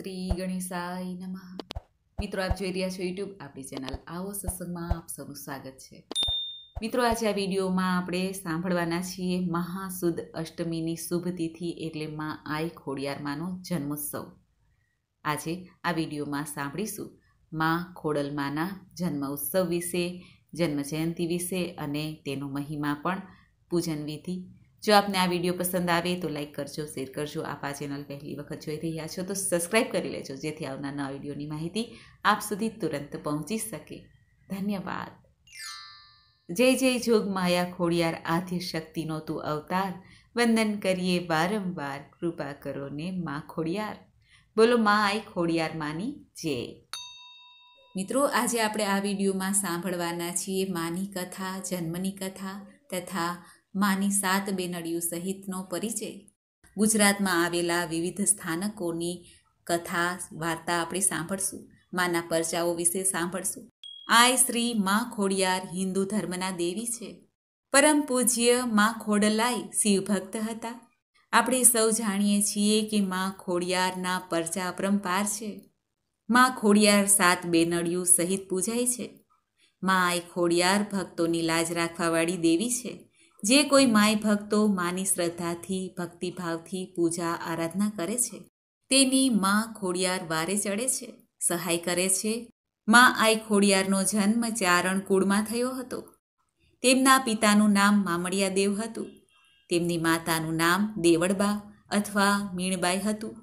શ્રી ગણેશાય નમઃ મિત્રો આપ જોઈ રહ્યા છો યુટ્યુબ આપણી ચેનલ આવો સત્સંગમાં આપ સૌનું સ્વાગત છે મિત્રો આજે આ વિડીયોમાં આપણે સાંભળવાના છીએ મહાસુદ અષ્ટમીની શુભ તિથિ એટલે મા આઈ ખોડિયારમાનો જન્મોત્સવ આજે આ વિડીયોમાં સાંભળીશું માં ખોડલમાના જન્મ ઉત્સવ વિશે જન્મ જયંતિ વિશે અને તેનો મહિમા પણ પૂજન વિધિ જો આપને આ વિડીયો પસંદ આવે તો લાઇક કરજો શેર કરજો આપ આ ચેનલ પહેલી વખત જોઈ રહ્યા છો તો સબસ્ક્રાઈબ કરી લેજો જેથી આવનાર નવા વિડીયોની માહિતી આપ સુધી તુરંત પહોંચી શકે ધન્યવાદ જય જય જોગ માયા ખોડિયાર આદ્ય શક્તિનો તું અવતાર વંદન કરીએ વારંવાર કૃપા કરો ને મા ખોડિયાર બોલો માં આઈ ખોડિયાર માની જય મિત્રો આજે આપણે આ વિડીયોમાં સાંભળવાના છીએ માની કથા જન્મની કથા તથા માની સાત બેનડિયું સહિતનો પરિચય ગુજરાતમાં આવેલા વિવિધ સ્થાનકોની કથા વાર્તા આપણે સાંભળશું માના પરચાઓ વિશે સાંભળશું આય શ્રી મા ખોડિયાર હિન્દુ ધર્મના દેવી છે પરમ પૂજ્ય માં ખોડલાય શિવભક્ત હતા આપણે સૌ જાણીએ છીએ કે મા ખોડિયારના પરચા અપરંપાર છે મા ખોડિયાર સાત બેનડિયું સહિત પૂજાય છે માં એ ખોડિયાર ભક્તોની લાજ રાખવાવાળી દેવી છે જે કોઈ માય ભક્તો માની શ્રદ્ધાથી ભક્તિભાવથી પૂજા આરાધના કરે છે તેની માં ખોડિયાર વારે ચડે છે સહાય કરે છે માં આઈ ખોડિયારનો જન્મ ચારણ કુળમાં થયો હતો તેમના પિતાનું નામ મામડિયા દેવ હતું તેમની માતાનું નામ દેવળબા અથવા મીણબાઈ હતું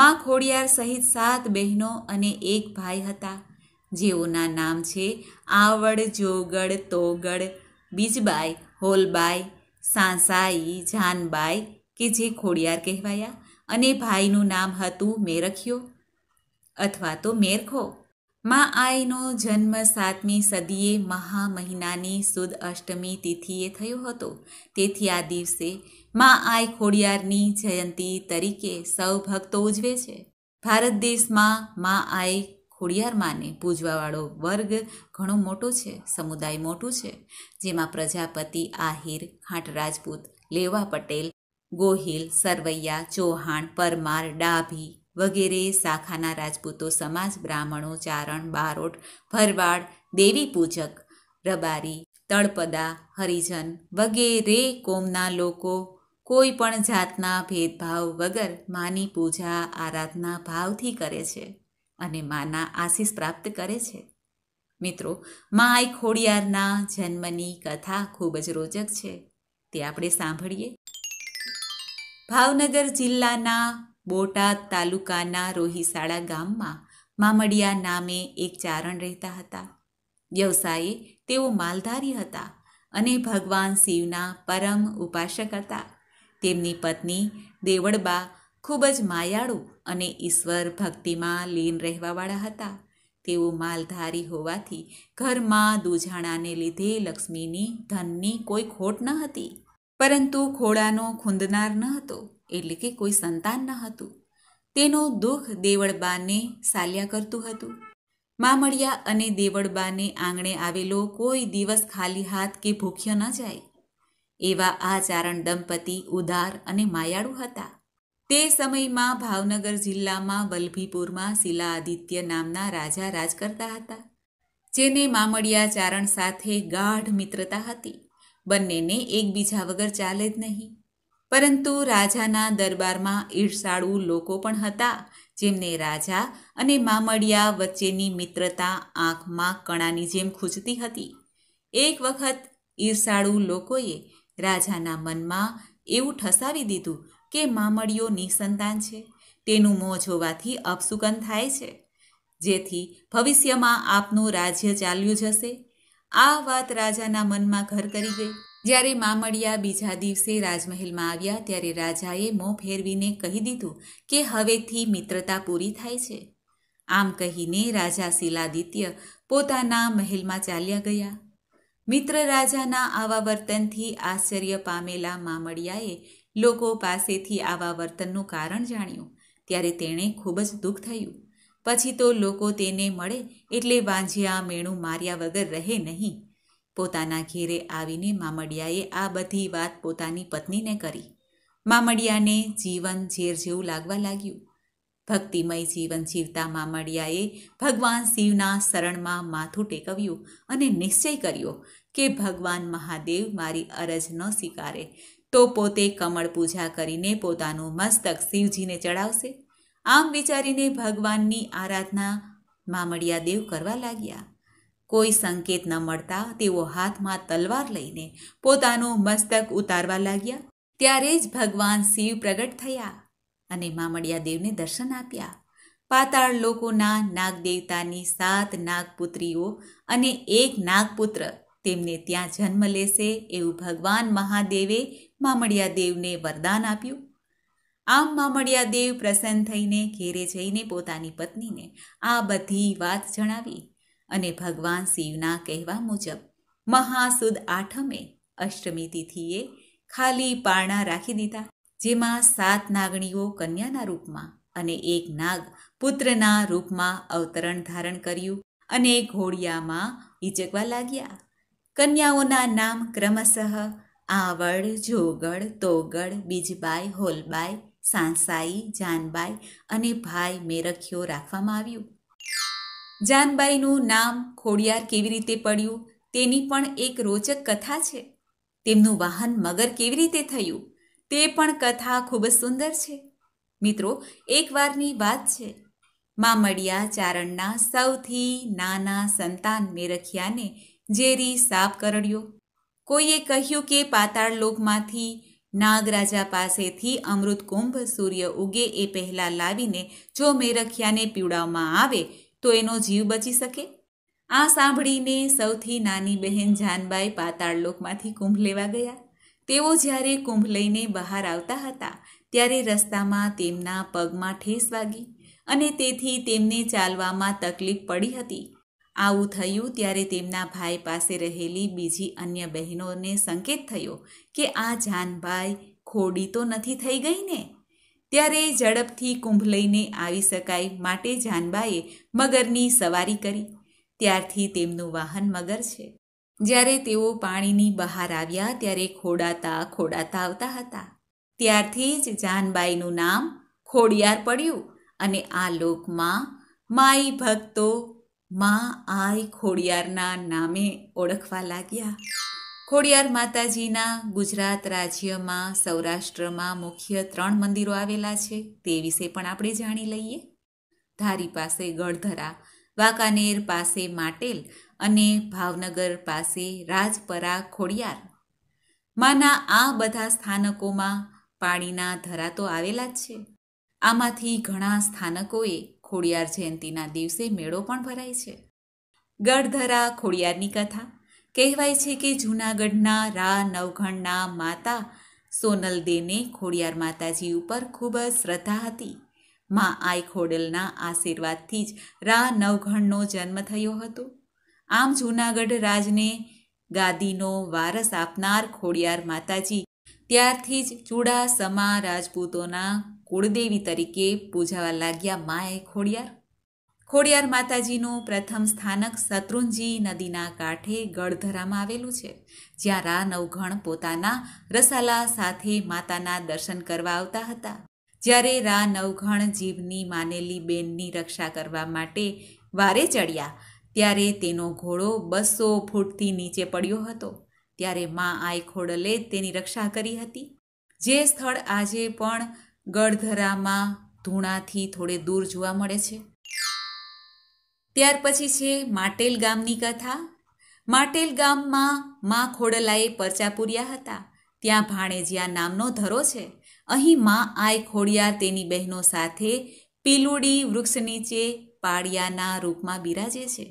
માં ખોડિયાર સહિત સાત બહેનો અને એક ભાઈ હતા જેઓના નામ છે આવડ જોગડ તોગડ બીજબાઈ હોલબાઈ સાંસાઈ જાનબાઈ કે જે ખોડિયાર કહેવાયા અને ભાઈનું નામ હતું મેરખ્યો અથવા તો મેરખો માં આઈનો જન્મ સાતમી સદીએ મહા મહિનાની સુદ અષ્ટમી તિથિએ થયો હતો તેથી આ દિવસે માં આઈ ખોડિયારની જયંતી તરીકે સૌ ભક્તો ઉજવે છે ભારત દેશમાં માં આઈ ખોડિયાર માને પૂજવાવાળો વર્ગ ઘણો મોટો છે સમુદાય મોટું છે જેમાં પ્રજાપતિ આહિર ખાંટ રાજપૂત લેવા પટેલ ગોહિલ સરવૈયા ચૌહાણ પરમાર ડાભી વગેરે શાખાના રાજપૂતો સમાજ બ્રાહ્મણો ચારણ બારોટ ભરવાડ દેવી પૂજક રબારી તળપદા હરિજન વગેરે કોમના લોકો કોઈ પણ જાતના ભેદભાવ વગર માની પૂજા આરાધના ભાવથી કરે છે અને માના આશીષ પ્રાપ્ત કરે છે મિત્રો મા એ ખોડિયારના જન્મની કથા ખૂબ જ રોચક છે તે આપણે સાંભળીએ ભાવનગર જિલ્લાના બોટાદ તાલુકાના રોહિસાળા ગામમાં મામડિયા નામે એક ચારણ રહેતા હતા વ્યવસાયે તેઓ માલધારી હતા અને ભગવાન શિવના પરમ ઉપાસક હતા તેમની પત્ની દેવળબા ખૂબ જ માયાળુ અને ઈશ્વર ભક્તિમાં લીન રહેવાવાળા હતા તેઓ માલધારી હોવાથી ઘરમાં દુજાણાને લીધે લક્ષ્મીની ધનની કોઈ ખોટ ન હતી પરંતુ ખોળાનો ખૂંદનાર ન હતો એટલે કે કોઈ સંતાન ન હતું તેનો દુઃખ દેવળબાને સાલ્યા કરતું હતું મામડિયા અને દેવળબાને આંગણે આવેલો કોઈ દિવસ ખાલી હાથ કે ભૂખ્યો ન જાય એવા આ ચારણ દંપતી ઉદાર અને માયાળુ હતા તે સમયમાં ભાવનગર જિલ્લામાં વલભીપુરમાં આદિત્ય નામના રાજા રાજ કરતા હતા જેને મામડિયા ચારણ સાથે ગાઢ મિત્રતા હતી બંનેને એકબીજા વગર ચાલે જ નહીં પરંતુ રાજાના દરબારમાં ઈર્ષાળુ લોકો પણ હતા જેમને રાજા અને મામડિયા વચ્ચેની મિત્રતા આંખમાં કણાની જેમ ખૂજતી હતી એક વખત ઈર્ષાળુ લોકોએ રાજાના મનમાં એવું ઠસાવી દીધું કે મામડીઓ નિસંતાન છે તેનું મોં જોવાથી અપસુગન થાય છે જેથી ભવિષ્યમાં આપનું રાજ્ય ચાલ્યું જશે આ વાત રાજાના મનમાં ઘર કરી ગઈ જ્યારે મામડિયા બીજા દિવસે રાજમહેલમાં આવ્યા ત્યારે રાજાએ મોં ફેરવીને કહી દીધું કે હવેથી મિત્રતા પૂરી થાય છે આમ કહીને રાજા શિલાદિત્ય પોતાના મહેલમાં ચાલ્યા ગયા મિત્ર રાજાના આવા વર્તનથી આશ્ચર્ય પામેલા મામડિયાએ લોકો પાસેથી આવા વર્તનનું કારણ જાણ્યું ત્યારે તેણે ખૂબ જ દુઃખ થયું પછી તો લોકો તેને મળે એટલે વાંઝિયા મેણું માર્યા વગર રહે નહીં પોતાના ઘેરે આવીને મામડિયાએ આ બધી વાત પોતાની પત્નીને કરી મામડિયાને જીવન ઝેર જેવું લાગવા લાગ્યું ભક્તિમય જીવન જીવતા મામડિયાએ ભગવાન શિવના શરણમાં માથું ટેકવ્યું અને નિશ્ચય કર્યો કે ભગવાન મહાદેવ મારી અરજ ન સ્વીકારે તો પોતે કમળ પૂજા કરીને પોતાનું મસ્તક શિવજીને ચડાવશે આમ વિચારીને ભગવાનની આરાધના મામડિયા દેવ કરવા લાગ્યા કોઈ સંકેત ન મળતા તેઓ હાથમાં તલવાર લઈને પોતાનું મસ્તક ઉતારવા લાગ્યા ત્યારે જ ભગવાન શિવ પ્રગટ થયા અને મામડિયા દેવને દર્શન આપ્યા પાતાળ લોકોના નાગદેવતાની સાત નાગપુત્રીઓ અને એક નાગપુત્ર તેમને ત્યાં જન્મ લેશે એવું ભગવાન મહાદેવે મામડિયા દેવને વરદાન આપ્યું આમ મામડિયા દેવ પ્રસન્ન થઈને ઘેરે જઈને પોતાની પત્નીને આ બધી વાત જણાવી અને ભગવાન શિવના કહેવા મુજબ મહાસુદ આઠમે અષ્ટમી તિથિએ ખાલી પારણા રાખી દીધા જેમાં સાત નાગણીઓ કન્યાના રૂપમાં અને એક નાગ પુત્રના રૂપમાં અવતરણ ધારણ કર્યું અને ઘોડિયામાં ઈચકવા લાગ્યા કન્યાઓના નામ ક્રમશઃ આવડ જોગળ તોગળ બીજબાઈ હોલબાઈ સાંસાઈ જાનબાઈ અને ભાઈ મેરખીઓ રાખવામાં આવ્યું જાનબાઈનું નામ ખોડિયાર કેવી રીતે પડ્યું તેની પણ એક રોચક કથા છે તેમનું વાહન મગર કેવી રીતે થયું તે પણ કથા ખૂબ જ સુંદર છે મિત્રો એકવારની વાત છે મામડિયા ચારણના સૌથી નાના સંતાન મેરખિયાને ઝેરી સાપ કરડ્યો કોઈએ કહ્યું કે પાતાળ પાતાળલોકમાંથી નાગરાજા પાસેથી અમૃત કુંભ સૂર્ય ઉગે એ પહેલાં લાવીને જો મેરખિયાને પીવડાવવામાં આવે તો એનો જીવ બચી શકે આ સાંભળીને સૌથી નાની બહેન જાનબાઈ પાતાળલોકમાંથી કુંભ લેવા ગયા તેઓ જ્યારે કુંભ લઈને બહાર આવતા હતા ત્યારે રસ્તામાં તેમના પગમાં ઠેસ વાગી અને તેથી તેમને ચાલવામાં તકલીફ પડી હતી આવું થયું ત્યારે તેમના ભાઈ પાસે રહેલી બીજી અન્ય બહેનોને સંકેત થયો કે આ જાનભાઈ ખોડી તો નથી થઈ ગઈ ને ત્યારે ઝડપથી કુંભ લઈને આવી શકાય માટે જાનબાએ મગરની સવારી કરી ત્યારથી તેમનું વાહન મગર છે જ્યારે તેઓ પાણીની બહાર આવ્યા ત્યારે ખોડાતા ખોડાતા આવતા હતા ત્યારથી જ જાનબાઈનું નામ ખોડિયાર પડ્યું અને આ લોકમાં માઈ ભક્તો માં આઈ ખોડિયારના નામે ઓળખવા લાગ્યા ખોડિયાર માતાજીના ગુજરાત રાજ્યમાં સૌરાષ્ટ્રમાં મુખ્ય ત્રણ મંદિરો આવેલા છે તે વિશે પણ આપણે જાણી લઈએ ધારી પાસે ગળધરા વાંકાનેર પાસે માટેલ અને ભાવનગર પાસે રાજપરા ખોડિયાર માના આ બધા સ્થાનકોમાં પાણીના ધરા તો આવેલા જ છે આમાંથી ઘણા સ્થાનકોએ ખોડિયાર જયંતિના દિવસે મેળો પણ ભરાય છે ગઢધરા ખોડિયારની કથા કહેવાય છે કે જૂનાગઢના રા નવઘણના માતા સોનલ દેને ખોડિયાર માતાજી ઉપર ખૂબ જ શ્રદ્ધા હતી માં આઈ ખોડલના આશીર્વાદથી જ રા નવઘણનો જન્મ થયો હતો આમ જૂનાગઢ રાજને ગાદીનો વારસ આપનાર ખોડિયાર માતાજી ત્યારથી જ ચૂડાસમા રાજપૂતોના કુળદેવી તરીકે પૂજાવા લાગ્યા માએ ખોડિયાર ખોડિયાર માતાજીનું પ્રથમ સ્થાનક શત્રુંજી નદીના કાંઠે ગળધરામાં આવેલું છે જ્યાં રા નવઘણ પોતાના રસાલા સાથે માતાના દર્શન કરવા આવતા હતા જ્યારે રા નવઘણ જીવની માનેલી બેનની રક્ષા કરવા માટે વારે ચડ્યા ત્યારે તેનો ઘોડો બસો ફૂટથી નીચે પડ્યો હતો ત્યારે મા આઈ ખોડલે તેની રક્ષા કરી હતી જે સ્થળ આજે પણ ગળધરામાં ધૂણાથી થોડે દૂર જોવા મળે છે ત્યાર પછી છે માટેલ ગામની કથા માટેલ ગામમાં મા ખોડલાએ પરચા પૂર્યા હતા ત્યાં ભાણેજિયા નામનો ધરો છે અહીં મા આય ખોડિયાર તેની બહેનો સાથે પીલુડી વૃક્ષ નીચે પાડિયાના રૂપમાં બિરાજે છે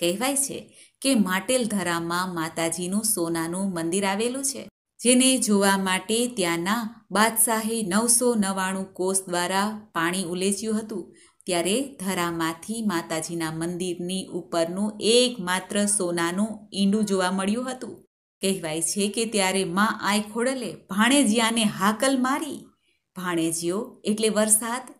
કહેવાય છે કે માટેલ ધરામાં માતાજીનું સોનાનું મંદિર આવેલું છે જેને જોવા માટે ત્યાંના બાદશાહે નવસો નવ્વાણું કોષ દ્વારા પાણી ઉલેચ્યું હતું ત્યારે ધરામાંથી માતાજીના મંદિરની ઉપરનું એકમાત્ર સોનાનું ઈંડું જોવા મળ્યું હતું કહેવાય છે કે ત્યારે માં આય ખોડલે ભાણેજીયાને હાકલ મારી ભાણેજીઓ એટલે વરસાદ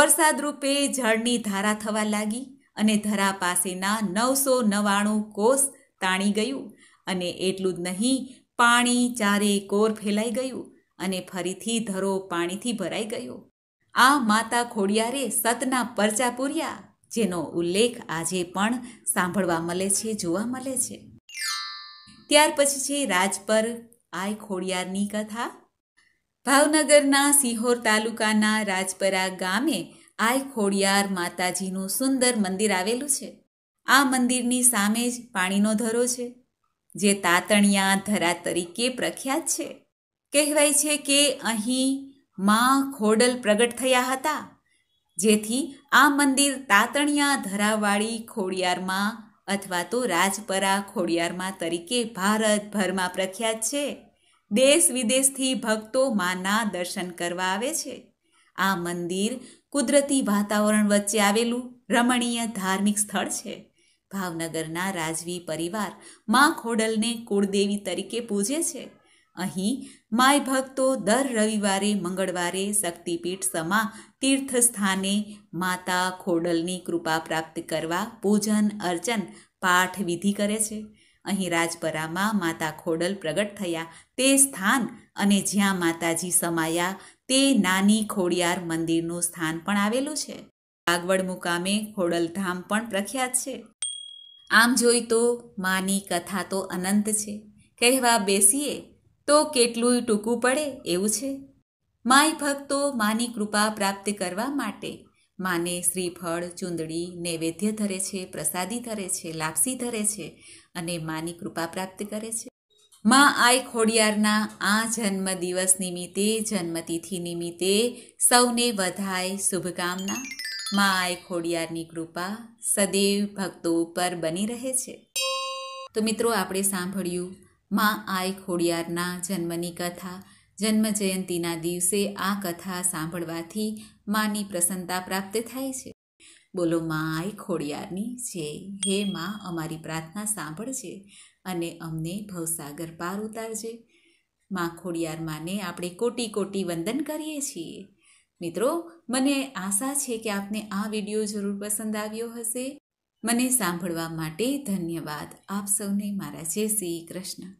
વરસાદ રૂપે જળની ધારા થવા લાગી અને ધરા પાસેના નવસો નવ્વાણું કોષ તાણી ગયું અને એટલું જ નહીં પાણી ચારે કોર ફેલાઈ ગયું અને ફરીથી ધરો પાણીથી ભરાઈ ગયો આ માતા ખોડિયારે સતના પરચા પૂર્યા જેનો ઉલ્લેખ આજે પણ સાંભળવા મળે છે જોવા મળે છે ત્યાર પછી છે રાજપર આય ખોડિયારની કથા ભાવનગરના સિહોર તાલુકાના રાજપરા ગામે આય ખોડિયાર માતાજીનું સુંદર મંદિર આવેલું છે આ મંદિરની સામે જ પાણીનો ધરો છે જે તાતણિયા ધરા તરીકે પ્રખ્યાત છે કહેવાય છે કે અહીં માં ખોડલ પ્રગટ થયા હતા જેથી આ મંદિર તાતણિયા ધરાવાળી ખોડિયારમાં અથવા તો રાજપરા ખોડિયારમાં તરીકે ભારતભરમાં પ્રખ્યાત છે દેશ વિદેશથી ભક્તો માના દર્શન કરવા આવે છે આ મંદિર કુદરતી વાતાવરણ વચ્ચે આવેલું રમણીય ધાર્મિક સ્થળ છે ભાવનગરના રાજવી પરિવાર મા ખોડલને કુળદેવી તરીકે પૂજે છે અહીં માય ભક્તો દર રવિવારે મંગળવારે શક્તિપીઠ સમા તીર્થ સ્થાને માતા ખોડલની કૃપા પ્રાપ્ત કરવા પૂજન અર્ચન પાઠ વિધિ કરે છે અહીં રાજપરામાં માતા ખોડલ પ્રગટ થયા તે સ્થાન અને જ્યાં માતાજી સમાયા તે નાની ખોડિયાર મંદિરનું સ્થાન પણ આવેલું છે આગવડ મુકામે ખોડલધામ પણ પ્રખ્યાત છે આમ જોઈ તો માની કથા તો અનંત છે કહેવા બેસીએ તો કેટલું ટૂંકું પડે એવું છે માય ભક્તો માની કૃપા પ્રાપ્ત કરવા માટે માને શ્રીફળ ચૂંદડી નૈવેદ્ય ધરે છે પ્રસાદી ધરે છે લાપસી ધરે છે અને માની કૃપા પ્રાપ્ત કરે છે મા આઈ ખોડિયારના આ જન્મ દિવસ નિમિત્તે જન્મતિથિ નિમિત્તે સૌને વધાય શુભકામના મા આઈ ખોડિયારની કૃપા સદૈવ ભક્તો ઉપર બની રહે છે તો મિત્રો આપણે સાંભળ્યું મા આઈ ખોડિયારના જન્મની કથા જન્મ જયંતિના દિવસે આ કથા સાંભળવાથી માની પ્રસન્નતા પ્રાપ્ત થાય છે બોલો મા આઈ ખોડિયારની છે હે મા અમારી પ્રાર્થના સાંભળજે અને અમને ભવસાગર પાર ઉતારજે મા ખોડિયાર માને આપણે કોટી કોટી વંદન કરીએ છીએ મિત્રો મને આશા છે કે આપને આ વિડીયો જરૂર પસંદ આવ્યો હશે મને સાંભળવા માટે ધન્યવાદ આપ સૌને મારા જય શ્રી કૃષ્ણ